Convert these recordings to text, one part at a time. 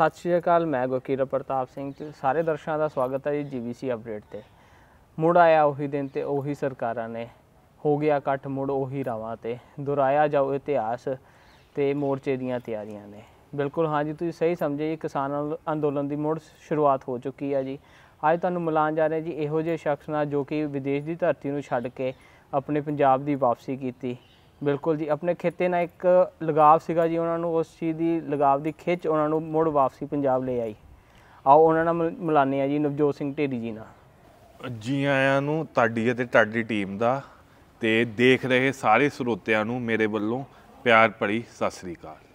ਸਤਿ ਸ਼੍ਰੀ ਅਕਾਲ ਮੈਂ ਗੁਰਕੀਰਤ ਪ੍ਰਤਾਪ ਸਿੰਘ ਤੇ ਸਾਰੇ ਦਰਸ਼ਕਾਂ ਦਾ ਸਵਾਗਤ ਹੈ ਜੀ ਜੀਵੀਸੀ ਅਪਡੇਟ ਤੇ ਮੁੜ ਆਇਆ ਉਹੀ ਦਿਨ ਤੇ ਉਹੀ ਸਰਕਾਰਾਂ ਨੇ ਹੋ ਗਿਆ ਕੱਟ ਮੁੜ ਉਹੀ ਰਾਵਾਂ ਤੇ ਦੁਰਾਇਆ ਜਾਓ ਇਤਿਹਾਸ ਤੇ ਮੋਰਚੇ ਦੀਆਂ ਤਿਆਰੀਆਂ ਨੇ ਬਿਲਕੁਲ ਹਾਂ ਜੀ ਤੁਸੀਂ ਸਹੀ ਸਮਝੇ ਜੀ ਕਿਸਾਨ ਅੰਦੋਲਨ ਦੀ ਮੁੜ ਸ਼ੁਰੂਆਤ ਹੋ ਚੁੱਕੀ ਹੈ ਜੀ ਅੱਜ ਤੁਹਾਨੂੰ ਮਿਲਾਂ ਜਾ ਰਹੇ ਜੀ ਇਹੋ ਜਿਹੇ ਸ਼ਖਸ ਨਾਲ ਜੋ ਕਿ ਵਿਦੇਸ਼ ਦੀ ਧਰਤੀ ਨੂੰ ਛੱਡ ਕੇ ਆਪਣੇ ਪੰਜਾਬ ਦੀ ਵਾਪਸੀ ਕੀਤੀ ਬਿਲਕੁਲ ਜੀ ਆਪਣੇ ਖੇਤੇ ਨਾਲ ਇੱਕ ਲਗਾਵ ਸੀਗਾ ਜੀ ਉਹਨਾਂ ਨੂੰ ਉਸ ਚੀਜ਼ ਦੀ ਲਗਾਵ ਦੀ ਖਿੱਚ ਉਹਨਾਂ ਨੂੰ ਮੁੜ ਵਾਪਸੀ ਪੰਜਾਬ ਲੈ ਆਈ ਆਓ ਉਹਨਾਂ ਨਾਲ ਮਿਲਾਨੇ ਆ ਜੀ ਨਵਜੋਤ ਸਿੰਘ ਢੇਰੀ ਜੀ ਨਾਲ ਜੀ ਆਇਆਂ ਨੂੰ ਤੁਹਾਡੀ ਅਤੇ ਤੁਹਾਡੀ ਟੀਮ ਦਾ ਤੇ ਦੇਖ ਰਹੇ ਸਾਰੇ ਸਰੋਤਿਆਂ ਨੂੰ ਮੇਰੇ ਵੱਲੋਂ ਪਿਆਰ ਭਰੀ ਸਤਿ ਸ੍ਰੀ ਅਕਾਲ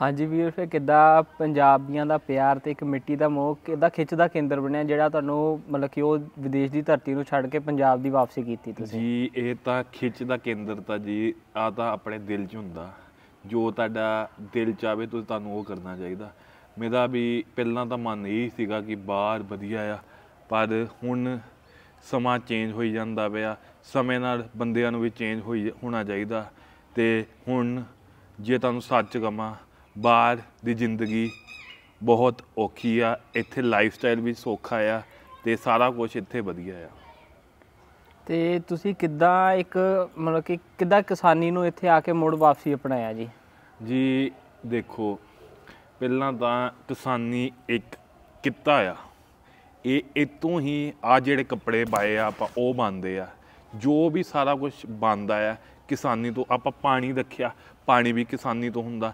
ਹਾਂਜੀ ਵੀਰ ਫਿਰ ਕਿੱਦਾਂ ਪੰਜਾਬੀਆਂ ਦਾ ਪਿਆਰ ਤੇ ਇੱਕ ਮਿੱਟੀ ਦਾ ਮੋਹ ਕਿੱਦਾਂ ਖਿੱਚ ਦਾ ਕੇਂਦਰ ਬਣਿਆ ਜਿਹੜਾ ਤੁਹਾਨੂੰ ਮਤਲਬ ਕਿ ਉਹ ਵਿਦੇਸ਼ ਦੀ ਧਰਤੀ ਨੂੰ ਛੱਡ ਕੇ ਪੰਜਾਬ ਦੀ ਵਾਪਸੀ ਕੀਤੀ ਤੁਸੀਂ ਜੀ ਇਹ ਤਾਂ ਖਿੱਚ ਦਾ ਕੇਂਦਰ ਤਾਂ ਜੀ ਆ ਤਾਂ ਆਪਣੇ ਦਿਲ 'ਚ ਹੁੰਦਾ ਜੋ ਤੁਹਾਡਾ ਦਿਲ ਚਾਵੇ ਤੁਸੀਂ ਤੁਹਾਨੂੰ ਉਹ ਕਰਨਾ ਚਾਹੀਦਾ ਮੇਰਾ ਵੀ ਪਹਿਲਾਂ ਤਾਂ ਮਨ ਇਹ ਸੀਗਾ ਕਿ ਬਾਹਰ ਵਧੀਆ ਆ ਪਰ ਹੁਣ ਸਮਾਂ ਚੇਂਜ ਹੋਈ ਜਾਂਦਾ ਪਿਆ ਸਮੇਂ ਨਾਲ ਬੰਦਿਆਂ ਨੂੰ ਵੀ ਚੇਂਜ ਹੋਈ ਹੋਣਾ ਚਾਹੀਦਾ ਤੇ ਹੁਣ ਜੇ ਤੁਹਾਨੂੰ ਸੱਚ ਕਮਾ ਬਾਹਰ ਦੀ ਜ਼ਿੰਦਗੀ ਬਹੁਤ ਔਖੀ ਆ ਇੱਥੇ ਲਾਈਫ ਸਟਾਈਲ ਵੀ ਸੌਖਾ ਆ ਤੇ ਸਾਰਾ ਕੁਝ ਇੱਥੇ ਵਧੀਆ ਆ ਤੇ ਤੁਸੀਂ ਕਿੱਦਾਂ ਇੱਕ ਮਤਲਬ ਕਿ ਕਿੱਦਾਂ ਕਿਸਾਨੀ ਨੂੰ ਇੱਥੇ ਆ ਕੇ ਮੁੜ ਵਾਪਸੀ ਅਪਣਾਇਆ ਜੀ ਜੀ ਦੇਖੋ ਪਹਿਲਾਂ ਤਾਂ ਕਿਸਾਨੀ ਇੱਕ ਕਿੱਤਾ ਆ ਇਹ ਇਤੋਂ ਹੀ ਆ ਜਿਹੜੇ ਕੱਪੜੇ ਪਾਏ ਆ ਆਪਾਂ ਉਹ ਬੰਦੇ ਆ ਜੋ ਵੀ ਸਾਰਾ ਕੁਝ ਬੰਦਾ ਆ ਕਿਸਾਨੀ ਤੋਂ ਆਪਾਂ ਪਾਣੀ ਰੱਖਿਆ ਪਾਣੀ ਵੀ ਕਿਸਾਨੀ ਤੋਂ ਹੁੰਦਾ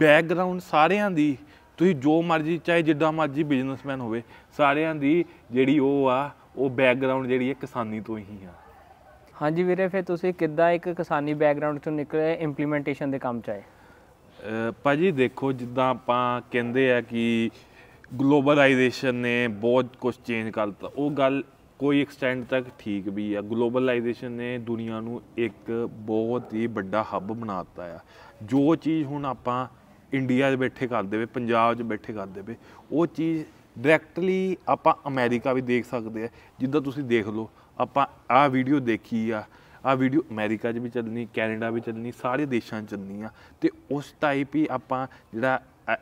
ਬੈਕਗ੍ਰਾਉਂਡ ਸਾਰਿਆਂ ਦੀ ਤੁਸੀਂ ਜੋ ਮਰਜ਼ੀ ਚਾਹੇ ਜਿੱਦਾਂ ਮਰਜ਼ੀ ਬਿਜ਼ਨਸਮੈਨ ਹੋਵੇ ਸਾਰਿਆਂ ਦੀ ਜਿਹੜੀ ਉਹ ਆ ਉਹ ਬੈਕਗ੍ਰਾਉਂਡ ਜਿਹੜੀ ਹੈ ਕਿਸਾਨੀ ਤੋਂ ਹੀ ਆ ਹਾਂਜੀ ਵੀਰੇ ਫਿਰ ਤੁਸੀਂ ਕਿੱਦਾਂ ਇੱਕ ਕਿਸਾਨੀ ਬੈਕਗ੍ਰਾਉਂਡ ਤੋਂ ਨਿਕਲੇ ਇੰਪਲੀਮੈਂਟੇਸ਼ਨ ਦੇ ਕੰਮ ਚਾਹੇ ਪਾਜੀ ਭਾਜੀ ਦੇਖੋ ਜਿੱਦਾਂ ਆਪਾਂ ਕਹਿੰਦੇ ਆ ਕਿ ਗਲੋਬਲਾਈਜੇਸ਼ਨ ਨੇ ਬਹੁਤ ਕੁਝ ਚੇਂਜ ਕਰਤਾ ਉਹ ਗੱਲ ਕੋਈ ਐਕਸਟੈਂਡ ਤੱਕ ਠੀਕ ਵੀ ਆ ਗਲੋਬਲਾਈਜੇਸ਼ਨ ਨੇ ਦੁਨੀਆ ਨੂੰ ਇੱਕ ਬਹੁਤ ਹੀ ਵੱਡਾ ਹੱਬ ਬਣਾਤਾ ਆ ਜੋ ਚੀਜ਼ ਹੁਣ ਆਪਾਂ ਇੰਡੀਆ 'ਚ ਬੈਠੇ ਕਰਦੇ ਵੇ ਪੰਜਾਬ 'ਚ ਬੈਠੇ ਕਰਦੇ ਵੇ ਉਹ ਚੀਜ਼ ਡਾਇਰੈਕਟਲੀ ਆਪਾਂ ਅਮਰੀਕਾ ਵੀ ਦੇਖ ਸਕਦੇ ਆ ਜਿੱਦਾਂ ਤੁਸੀਂ ਦੇਖ ਲਓ ਆਪਾਂ ਆ ਵੀਡੀਓ ਦੇਖੀ ਆ ਆ ਵੀਡੀਓ ਅਮਰੀਕਾ 'ਚ ਵੀ ਚੱਲਣੀ ਕੈਨੇਡਾ ਵੀ ਚੱਲਣੀ ਸਾਰੇ ਦੇਸ਼ਾਂ 'ਚ ਚੱਲਣੀ ਆ ਤੇ ਉਸ ਟਾਈਪ ਹੀ ਆਪਾਂ ਜਿਹੜਾ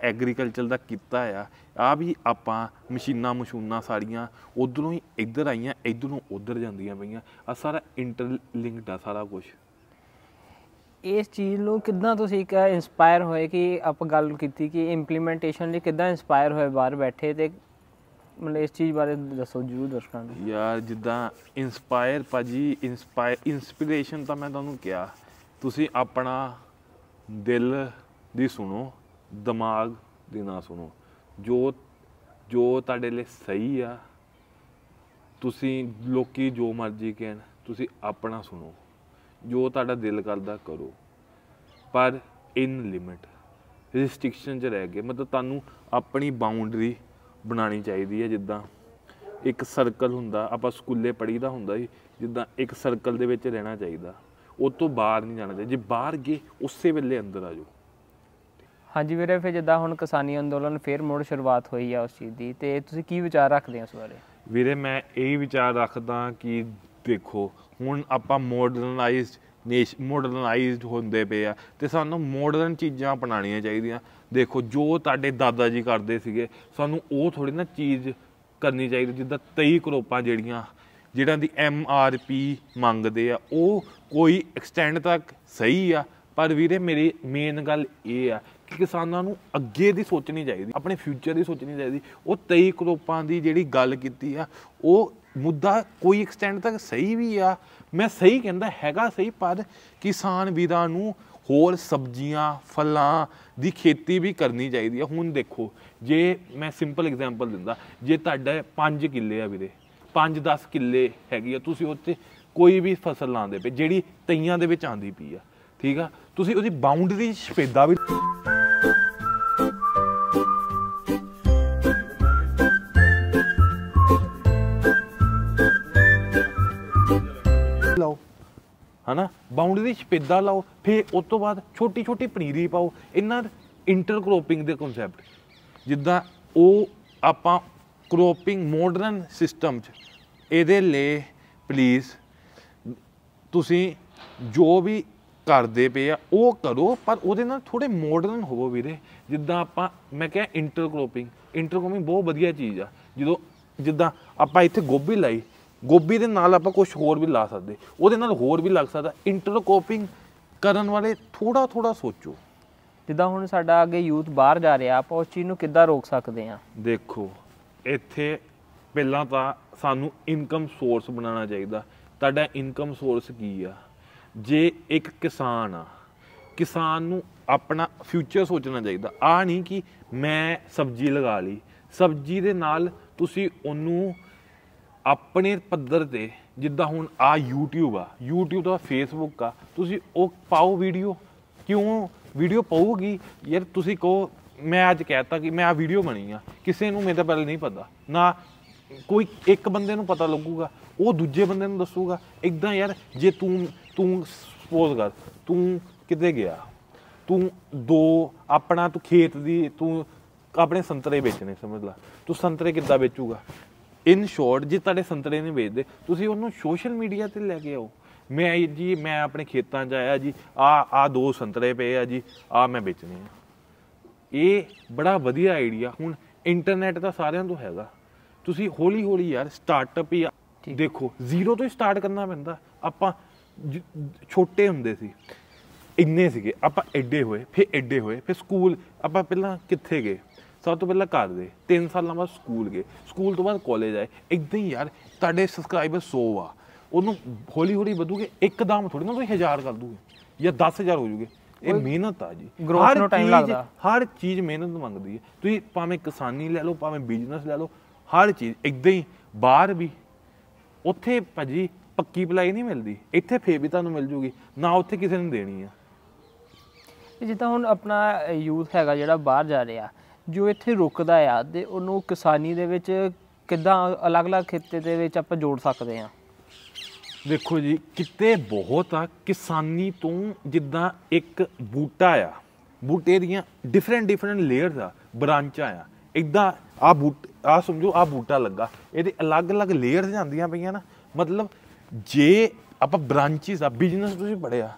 ਐਗਰੀਕਲਚਰ ਦਾ ਕੀਤਾ ਆ ਆ ਵੀ ਆਪਾਂ ਮਸ਼ੀਨਾਂ ਮਸ਼ੂਨਾਂ ਸਾਰੀਆਂ ਉਧਰੋਂ ਹੀ ਇੱਧਰ ਆਈਆਂ ਇੱਧਰੋਂ ਉਧਰ ਜਾਂਦੀਆਂ ਪਈਆਂ ਆ ਸਾਰਾ ਇੰਟਰਲਿੰਕਡ ਆ ਸਾਰਾ ਕੁਝ ਇਸ ਚੀਜ਼ ਨੂੰ ਕਿਦਾਂ ਤੁਸੀਂ ਕਿ ਇਨਸਪਾਇਰ ਹੋਏ ਕਿ ਆਪਾਂ ਗੱਲ ਕੀਤੀ ਕਿ ਇੰਪਲੀਮੈਂਟੇਸ਼ਨ ਲਈ ਕਿਦਾਂ ਇਨਸਪਾਇਰ ਹੋਏ ਬਾਹਰ ਬੈਠੇ ਤੇ ਮਨੇ ਇਸ ਚੀਜ਼ ਬਾਰੇ ਦੱਸੋ ਜਰੂਰ ਦਰਸ਼ਕਾਂ ਨੂੰ ਯਾਰ ਜਿੱਦਾਂ ਇਨਸਪਾਇਰ ਭਾਜੀ ਇਨਸਪਾਇਰ ਇਨਸਪੀਰੇਸ਼ਨ ਤਾਂ ਮੈਂ ਤੁਹਾਨੂੰ ਕਿਹਾ ਤੁਸੀਂ ਆਪਣਾ ਦਿਲ ਦੀ ਸੁਣੋ ਦਿਮਾਗ ਦੀ ਨਾ ਸੁਣੋ ਜੋ ਜੋ ਤੁਹਾਡੇ ਲਈ ਸਹੀ ਆ ਤੁਸੀਂ ਲੋਕੀ ਜੋ ਮਰਜ਼ੀ ਕਹਿਣ ਤੁਸੀਂ ਆਪਣਾ ਸੁਣੋ ਜੋ ਤੁਹਾਡਾ ਦਿਲ ਕਰਦਾ ਕਰੋ ਪਰ ਇਨ ਲਿਮਿਟ ਰਿਸਟ੍ਰਿਕਸ਼ਨ 'ਚ ਰਹਿ ਗਏ ਮਤਲਬ ਤੁਹਾਨੂੰ ਆਪਣੀ ਬਾਉਂਡਰੀ ਬਣਾਣੀ ਚਾਹੀਦੀ ਹੈ ਜਿੱਦਾਂ ਇੱਕ ਸਰਕਲ ਹੁੰਦਾ ਆਪਾਂ ਸਕੂਲੇ ਪੜੀਦਾ ਹੁੰਦਾ ਸੀ ਜਿੱਦਾਂ ਇੱਕ ਸਰਕਲ ਦੇ ਵਿੱਚ ਰਹਿਣਾ ਚਾਹੀਦਾ ਉਹ ਤੋਂ ਬਾਹਰ ਨਹੀਂ ਜਾਣਾ ਚਾਹੀਦਾ ਜੇ ਬਾਹਰ ਗਏ ਉਸੇ ਵੇਲੇ ਅੰਦਰ ਆ ਜਾਓ ਹਾਂਜੀ ਵੀਰੇ ਫਿਰ ਜਿੱਦਾਂ ਹੁਣ ਕਿਸਾਨੀ ਅੰਦੋਲਨ ਫੇਰ ਮੋੜ ਸ਼ੁਰੂਆਤ ਹੋਈ ਆ ਉਸ ਚੀਜ਼ ਦੀ ਤੇ ਤੁਸੀਂ ਕੀ ਵਿਚਾਰ ਰੱਖਦੇ ਹੋ ਉਸ ਬਾਰੇ ਵੀਰੇ ਮੈਂ ਇਹ ਵਿਚਾਰ ਰੱਖਦਾ ਕਿ ਦੇਖੋ ਹੁਣ ਆਪਾਂ ਮਾਡਰਨਾਈਜ਼ਡ ਨੇਸ਼ ਮਾਡਰਨਾਈਜ਼ਡ ਹੁੰਦੇ ਪਏ ਆ ਤੇ ਸਾਨੂੰ ਮਾਡਰਨ ਚੀਜ਼ਾਂ ਅਪਣਾਣੀਆਂ ਚਾਹੀਦੀਆਂ ਦੇਖੋ ਜੋ ਤੁਹਾਡੇ ਦਾਦਾ ਜੀ ਕਰਦੇ ਸੀਗੇ ਸਾਨੂੰ ਉਹ ਥੋੜੀ ਨਾ ਚੀਜ਼ ਕਰਨੀ ਚਾਹੀਦੀ ਜਿੱਦਾਂ 23 ਕਰੋਪਾਂ ਜਿਹੜੀਆਂ ਜਿਹੜਾਂ ਦੀ ਐਮ ਆਰ ਪੀ ਮੰਗਦੇ ਆ ਉਹ ਕੋਈ ਐਕਸਟੈਂਡ ਤੱਕ ਸਹੀ ਆ ਪਰ ਵੀਰੇ ਮੇਰੀ ਮੇਨ ਗੱਲ ਇਹ ਆ ਕਿ ਕਿਸਾਨਾਂ ਨੂੰ ਅੱਗੇ ਦੀ ਸੋਚਣੀ ਚਾਹੀਦੀ ਆਪਣੇ ਫਿਊਚਰ ਦੀ ਸੋਚਣੀ ਚਾਹੀਦੀ ਉਹ 23 ਕਰੋਪਾਂ ਦੀ ਜਿਹੜੀ ਗੱਲ ਕੀਤੀ ਆ ਉਹ ਮੁੱਦਾ ਕੋਈ ਐਕਸਟੈਂਡ ਤੱਕ ਸਹੀ ਵੀ ਆ ਮੈਂ ਸਹੀ ਕਹਿੰਦਾ ਹੈਗਾ ਸਹੀ ਪਰ ਕਿਸਾਨ ਵੀਰਾਂ ਨੂੰ ਹੋਰ ਸਬਜ਼ੀਆਂ ਫਲਾਂ ਦੀ ਖੇਤੀ ਵੀ ਕਰਨੀ ਚਾਹੀਦੀ ਆ ਹੁਣ ਦੇਖੋ ਜੇ ਮੈਂ ਸਿੰਪਲ ਐਗਜ਼ਾਮਪਲ ਦਿੰਦਾ ਜੇ ਤੁਹਾਡੇ 5 ਕਿੱਲੇ ਆ ਵੀਰੇ 5-10 ਕਿੱਲੇ ਹੈਗੀ ਆ ਤੁਸੀਂ ਉੱਤੇ ਕੋਈ ਵੀ ਫਸਲ ਲਾਉਂਦੇ ਪਏ ਜਿਹੜੀ ਤਈਆਂ ਦੇ ਵਿੱਚ ਆਂਦੀ ਪਈ ਆ ਠੀਕ ਆ ਤੁਸੀਂ ਉਹਦੀ ਬਾਉਂਡਰੀ ਸਫੇਦਾ ਵੀ ਹਨਾ ਬਾਉਂਡਰੀ 'ਚ ਸਪੇਦਾ ਲਾਓ ਫਿਰ ਉਸ ਤੋਂ ਬਾਅਦ ਛੋਟੀ ਛੋਟੀ ਪਨੀਰੀ ਪਾਓ ਇਹਨਾਂ ਇੰਟਰਕ੍ਰੋਪਿੰਗ ਦੇ ਕਨਸੈਪਟ ਜਿੱਦਾਂ ਉਹ ਆਪਾਂ ਕ੍ਰੋਪਿੰਗ ਮਾਡਰਨ ਸਿਸਟਮ 'ਚ ਇਹਦੇ ਲਈ ਪਲੀਜ਼ ਤੁਸੀਂ ਜੋ ਵੀ ਕਰਦੇ ਪਏ ਆ ਉਹ ਕਰੋ ਪਰ ਉਹਦੇ ਨਾਲ ਥੋੜੇ ਮਾਡਰਨ ਹੋਵੋ ਵੀਰੇ ਜਿੱਦਾਂ ਆਪਾਂ ਮੈਂ ਕਿਹਾ ਇੰਟਰਕ੍ਰੋਪਿੰਗ ਇੰਟਰਕ੍ਰੋਪਿੰਗ ਬਹੁਤ ਵਧੀਆ ਚੀਜ਼ ਆ ਜਦੋਂ ਜਿੱਦਾਂ ਆਪਾਂ ਇੱਥੇ ਗੋਭੀ ਲਾਈ ਗੋਭੀ ਦੇ ਨਾਲ ਆਪਾਂ ਕੁਝ ਹੋਰ ਵੀ ਲਾ ਸਕਦੇ ਉਹਦੇ ਨਾਲ ਹੋਰ ਵੀ ਲੱਗ ਸਕਦਾ ਇੰਟਰਕੋਪਿੰਗ ਕਰਨ ਵਾਲੇ ਥੋੜਾ ਥੋੜਾ ਸੋਚੋ ਜਿੱਦਾਂ ਹੁਣ ਸਾਡਾ ਅੱਗੇ ਯੂਥ ਬਾਹਰ ਜਾ ਰਿਹਾ ਆਪਾਂ ਉਸ ਚੀਜ਼ ਨੂੰ ਕਿੱਦਾਂ ਰੋਕ ਸਕਦੇ ਆ ਦੇਖੋ ਇੱਥੇ ਪਹਿਲਾਂ ਤਾਂ ਸਾਨੂੰ ਇਨਕਮ ਸੋਰਸ ਬਣਾਉਣਾ ਚਾਹੀਦਾ ਤੁਹਾਡਾ ਇਨਕਮ ਸੋਰਸ ਕੀ ਆ ਜੇ ਇੱਕ ਕਿਸਾਨ ਆ ਕਿਸਾਨ ਨੂੰ ਆਪਣਾ ਫਿਊਚਰ ਸੋਚਣਾ ਚਾਹੀਦਾ ਆ ਨਹੀਂ ਕਿ ਮੈਂ ਸਬਜ਼ੀ ਲਗਾ ਲਈ ਸਬਜ਼ੀ ਦੇ ਨਾਲ ਤੁਸੀਂ ਉਹਨੂੰ ਆਪਣੇ ਪੱਧਰ ਤੇ ਜਿੱਦਾਂ ਹੁਣ ਆ YouTube ਆ YouTube ਦਾ Facebook ਆ ਤੁਸੀਂ ਉਹ ਪਾਓ ਵੀਡੀਓ ਕਿਉਂ ਵੀਡੀਓ ਪਾਉਗੀ ਯਾਰ ਤੁਸੀਂ ਕਹੋ ਮੈਂ ਅੱਜ ਕਹਿਤਾ ਕਿ ਮੈਂ ਆ ਵੀਡੀਓ ਬਣੀ ਆ ਕਿਸੇ ਨੂੰ ਮੇਰੇ ਪਹਿਲੇ ਨਹੀਂ ਪਤਾ ਨਾ ਕੋਈ ਇੱਕ ਬੰਦੇ ਨੂੰ ਪਤਾ ਲੱਗੂਗਾ ਉਹ ਦੂਜੇ ਬੰਦੇ ਨੂੰ ਦੱਸੂਗਾ ਇਦਾਂ ਯਾਰ ਜੇ ਤੂੰ ਤੂੰ ਸਪੋਜ਼ ਕਰ ਤੂੰ ਕਿਤੇ ਗਿਆ ਤੂੰ ਦੋ ਆਪਣਾ ਤੂੰ ਖੇਤ ਦੀ ਤੂੰ ਆਪਣੇ ਸੰਤਰੇ ਵੇਚਣੇ ਸਮਝ ਲੈ ਤੂੰ ਸੰਤਰੇ ਕਿੱਦਾਂ ਵੇਚੂਗਾ ਇਨ ਸ਼ੋਰਟ ਜੇ ਤੁਹਾਡੇ ਸੰਤਰੇ ਨੇ ਵੇਚਦੇ ਤੁਸੀਂ ਉਹਨੂੰ ਸੋਸ਼ਲ ਮੀਡੀਆ ਤੇ ਲੈ ਕੇ ਆਓ ਮੈਂ ਜੀ ਮੈਂ ਆਪਣੇ ਖੇਤਾਂ 'ਚ ਆਇਆ ਜੀ ਆ ਆ ਦੋ ਸੰਤਰੇ ਪਏ ਆ ਜੀ ਆ ਮੈਂ ਵੇਚਣੇ ਆ ਇਹ ਬੜਾ ਵਧੀਆ ਆਈਡੀਆ ਹੁਣ ਇੰਟਰਨੈਟ ਤਾਂ ਸਾਰਿਆਂ ਤੋਂ ਹੈਗਾ ਤੁਸੀਂ ਹੌਲੀ ਹੌਲੀ ਯਾਰ ਸਟਾਰਟਅਪ ਹੀ ਦੇਖੋ ਜ਼ੀਰੋ ਤੋਂ ਹੀ ਸਟਾਰਟ ਕਰਨਾ ਪੈਂਦਾ ਆਪਾਂ ਛੋਟੇ ਹੁੰਦੇ ਸੀ ਇੰਨੇ ਸੀਗੇ ਆਪਾਂ ਐਡੇ ਹੋਏ ਫਿਰ ਐਡੇ ਹੋਏ ਫਿਰ ਸਕੂਲ ਆਪਾਂ ਪਹਿਲਾਂ ਕਿੱਥੇ ਗਏ ਸਭ ਤੋਂ ਪਹਿਲਾਂ ਘਰ ਦੇ 3 ਸਾਲਾਂ ਬਾਅਦ ਸਕੂਲ ਗਏ ਸਕੂਲ ਤੋਂ ਬਾਅਦ ਕਾਲਜ ਆਏ ਇਦਾਂ ਹੀ ਯਾਰ ਤੁਹਾਡੇ ਸਬਸਕ੍ਰਾਈਬਰ 100 ਆ ਉਹਨੂੰ ਹੌਲੀ ਹੌਲੀ ਵਧੂਗੇ ਇੱਕਦਮ ਥੋੜੀ ਨਾ ਤੁਸੀਂ 1000 ਕਰ ਦੂਗੇ ਜਾਂ 10000 ਹੋ ਜੂਗੇ ਇਹ ਮਿਹਨਤ ਆ ਜੀ ਹਰ ਨੂੰ ਟਾਈਮ ਲੱਗਦਾ ਹਰ ਚੀਜ਼ ਮਿਹਨਤ ਮੰਗਦੀ ਹੈ ਤੁਸੀਂ ਭਾਵੇਂ ਕਿਸਾਨੀ ਲੈ ਲਓ ਭਾਵੇਂ ਬਿਜ਼ਨਸ ਲੈ ਲਓ ਹਰ ਚੀਜ਼ ਇਦਾਂ ਹੀ ਬਾਹਰ ਵੀ ਉੱਥੇ ਭਾਜੀ ਪੱਕੀ ਪਲਾਈ ਨਹੀਂ ਮਿਲਦੀ ਇੱਥੇ ਫੇਰ ਵੀ ਤੁਹਾਨੂੰ ਮਿਲ ਜੂਗੀ ਨਾ ਉੱਥੇ ਕਿਸੇ ਨੂੰ ਦੇਣੀ ਆ ਜਿੱਦਾਂ ਹੁਣ ਆਪਣਾ ਯੂਥ ਹੈਗਾ ਜਿਹੜਾ ਬਾਹਰ ਜਾ ਰਿਹਾ ਜੋ ਇੱਥੇ ਰੁਕਦਾ ਆ ਤੇ ਉਹਨੂੰ ਕਿਸਾਨੀ ਦੇ ਵਿੱਚ ਕਿੱਦਾਂ ਅਲੱਗ-ਅਲੱਗ ਖੇਤੇ ਦੇ ਵਿੱਚ ਆਪਾਂ ਜੋੜ ਸਕਦੇ ਆ ਦੇਖੋ ਜੀ ਕਿਤੇ ਬਹੁਤ ਆ ਕਿਸਾਨੀ ਤੋਂ ਜਿੱਦਾਂ ਇੱਕ ਬੂਟਾ ਆ ਬੂਟੇ ਦੀਆਂ ਡਿਫਰੈਂਟ ਡਿਫਰੈਂਟ ਲੇਅਰਸ ਆ ਬ੍ਰਾਂਚਾਂ ਆ ਇਦਾਂ ਆ ਬੂਟ ਆ ਸਮਝੋ ਆ ਬੂਟਾ ਲੱਗਾ ਇਹਦੇ ਅਲੱਗ-ਅਲੱਗ ਲੇਅਰਸ ਜਾਂਦੀਆਂ ਪਈਆਂ ਨਾ ਮਤਲਬ ਜੇ ਆਪਾਂ ਬ੍ਰਾਂਚਿਸ ਆ ਬਿਜ਼ਨਸ ਤੁਸੀਂ ਪੜਿਆ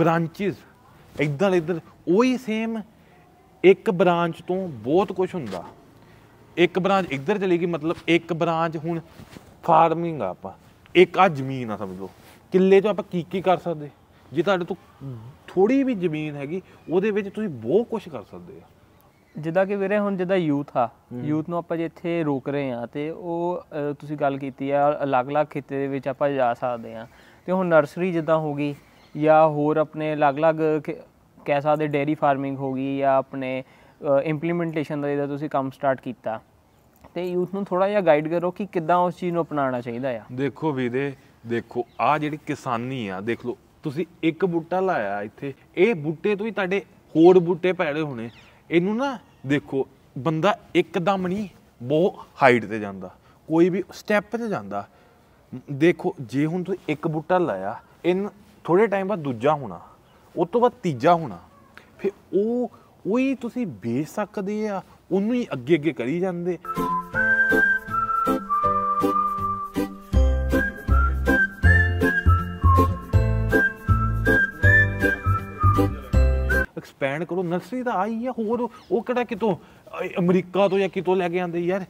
ਬ੍ਰਾਂਚਿਸ ਇਦਾਂ ਇਧਰ ਉਹੀ ਸੇਮ ਇੱਕ ਬ੍ਰਾਂਚ ਤੋਂ ਬਹੁਤ ਕੁਝ ਹੁੰਦਾ ਇੱਕ ਬ੍ਰਾਂਚ ਇੱਧਰ ਚਲੇਗੀ ਮਤਲਬ ਇੱਕ ਬ੍ਰਾਂਚ ਹੁਣ ਫਾਰਮਿੰਗ ਆ ਆਪਾਂ ਇੱਕ ਆ ਜ਼ਮੀਨ ਆ ਸਮਝੋ ਕਿੱਲੇ ਤੋਂ ਆਪਾਂ ਕੀ ਕੀ ਕਰ ਸਕਦੇ ਜੇ ਤੁਹਾਡੇ ਤੋਂ ਥੋੜੀ ਵੀ ਜ਼ਮੀਨ ਹੈਗੀ ਉਹਦੇ ਵਿੱਚ ਤੁਸੀਂ ਬਹੁਤ ਕੁਝ ਕਰ ਸਕਦੇ ਆ ਜਿੱਦਾਂ ਕਿ ਵੀਰੇ ਹੁਣ ਜਿੱਦਾਂ ਯੂਥ ਆ ਯੂਥ ਨੂੰ ਆਪਾਂ ਜੇ ਇੱਥੇ ਰੋਕ ਰਹੇ ਆ ਤੇ ਉਹ ਤੁਸੀਂ ਗੱਲ ਕੀਤੀ ਆ ਅਲੱਗ-ਅਲੱਗ ਖੇਤੇ ਦੇ ਵਿੱਚ ਆਪਾਂ ਜਾ ਸਕਦੇ ਆ ਤੇ ਹੁਣ ਨਰਸਰੀ ਜਿੱਦਾਂ ਹੋ ਗਈ ਜਾਂ ਹੋਰ ਆਪਣੇ ਅਲੱਗ-ਅਲੱਗ ਕਹਿ ਸਕਦੇ ਡੇਰੀ ਫਾਰਮਿੰਗ ਹੋ ਗਈ ਜਾਂ ਆਪਣੇ ਇੰਪਲੀਮੈਂਟੇਸ਼ਨ ਦਾ ਜਿਹਦਾ ਤੁਸੀਂ ਕੰਮ ਸਟਾਰਟ ਕੀਤਾ ਤੇ ਯੂਥ ਨੂੰ ਥੋੜਾ ਜਿਹਾ ਗਾਈਡ ਕਰੋ ਕਿ ਕਿੱਦਾਂ ਉਸ ਚੀਜ਼ ਨੂੰ ਅਪਣਾਉਣਾ ਚਾਹੀਦਾ ਆ ਦੇਖੋ ਵੀਰੇ ਦੇਖੋ ਆ ਜਿਹੜੀ ਕਿਸਾਨੀ ਆ ਦੇਖ ਲਓ ਤੁਸੀਂ ਇੱਕ ਬੂਟਾ ਲਾਇਆ ਇੱਥੇ ਇਹ ਬੂਟੇ ਤੋਂ ਹੀ ਤੁਹਾਡੇ ਹੋਰ ਬੂਟੇ ਪੈੜੇ ਹੋਣੇ ਇਹਨੂੰ ਨਾ ਦੇਖੋ ਬੰਦਾ ਇੱਕਦਮ ਨਹੀਂ ਬਹੁਤ ਹਾਈਟ ਤੇ ਜਾਂਦਾ ਕੋਈ ਵੀ ਸਟੈਪ ਤੇ ਜਾਂਦਾ ਦੇਖੋ ਜੇ ਹੁਣ ਤੁਸੀਂ ਇੱਕ ਬੂਟਾ ਲਾਇਆ ਇਹਨ ਥੋੜੇ ਟਾਈਮ ਬਾਅਦ ਦੂਜਾ ਹੋਣਾ ਉਸ ਤੋਂ ਬਾਅਦ ਤੀਜਾ ਹੋਣਾ ਫਿਰ ਉਹ ਉਹੀ ਤੁਸੀਂ ਵੇਚ ਸਕਦੇ ਆ ਉਹਨੂੰ ਹੀ ਅੱਗੇ ਅੱਗੇ ਕਰੀ ਜਾਂਦੇ ਐਕਸਪੈਂਡ ਕਰੋ ਨਰਸਰੀ ਤਾਂ ਆਈ ਆ ਹੋਰ ਉਹ ਕਿਹੜਾ ਕਿਤੋਂ ਅਮਰੀਕਾ ਤੋਂ ਜਾਂ ਕਿਤੋਂ ਲੈ ਕੇ ਆਂਦੇ ਯਾਰ